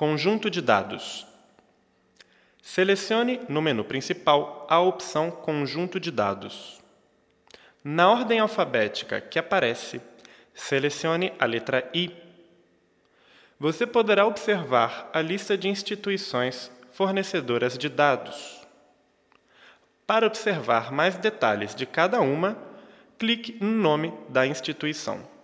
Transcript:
Conjunto de dados. Selecione no menu principal a opção Conjunto de dados. Na ordem alfabética que aparece, selecione a letra I. Você poderá observar a lista de instituições fornecedoras de dados. Para observar mais detalhes de cada uma, clique no nome da instituição.